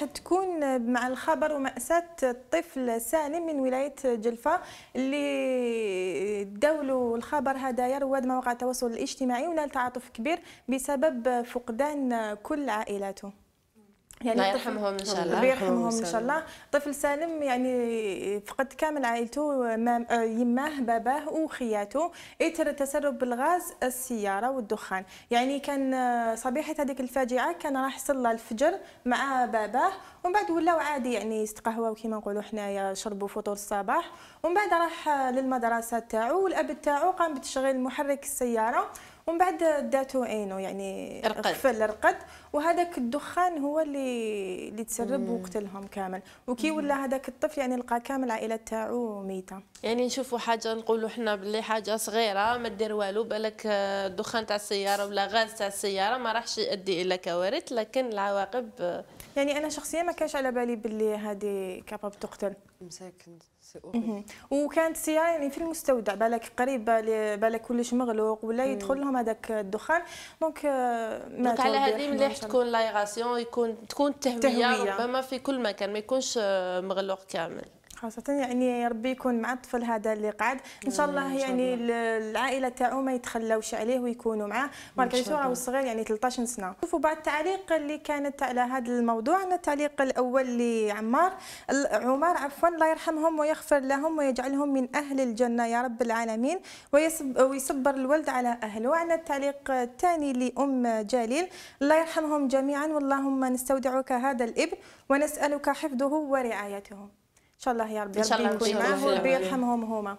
حتكون مع الخبر ومأساة الطفل سالم من ولاية جلفة اللي داولوا الخبر هذا رواد مواقع التواصل الاجتماعي ونال تعاطف كبير بسبب فقدان كل عائلاته يعني الله يرحمهم ان شاء الله يرحمهم ان شاء الله طفل سالم يعني فقد كامل عائلته آه، يماه باباه وخياته اثر تسرب بالغاز السياره والدخان يعني كان آه، صبيحه هذيك الفاجعه كان راح يصلى الفجر مع باباه ومن بعد ولاو عادي يعني يستقهواو كيما نقولوا حنايا شربوا فطور الصباح ومن بعد راح آه، للمدرسه تاعو والاب تاعو قام بتشغيل محرك السياره ومن بعد داتو عينه يعني رقد. رقد وهذاك الدخان هو اللي اللي تسرب وقتلهم كامل وكي ولا هذاك الطفل يعني لقى كامل العائله تاعو ميته يعني نشوفوا حاجه نقولوا حنا باللي حاجه صغيره ما دير والو بالك آه، الدخان تاع السياره ولا غاز تاع السياره ما راحش يؤدي الى كوارث لكن العواقب آه، يعني انا شخصيا ما كانش على بالي باللي هذه كاباب تقتل مساكن وكانت السياره يعني في المستودع بالك قريبه بالك كلش مغلوق ولا يدخل لهم هذاك الدخان دونك آه، دونك على هذه مليح تكون لايغاسيون يكون تكون تهويه ربما في كل مكان ما يكونش آه، مغلوق كامل خاصة يعني يا ربي يكون مع الطفل هذا اللي قاعد ان شاء الله يعني العائله تاعو ما يتخلوش عليه ويكونوا معاه ماركيتو راهو صغير يعني 13 سنه شوفوا بعض التعليق اللي كانت على هذا الموضوع انا التعليق الاول لعمار عمر عفوا الله يرحمهم ويغفر لهم ويجعلهم من اهل الجنه يا رب العالمين ويصبر الولد على اهله وعندنا التعليق الثاني لام جليل الله يرحمهم جميعا واللهم نستودعك هذا الابن ونسالك حفظه ورعايته ان شاء الله يا ربي ربي يكون معاه وربي يرحمهم هما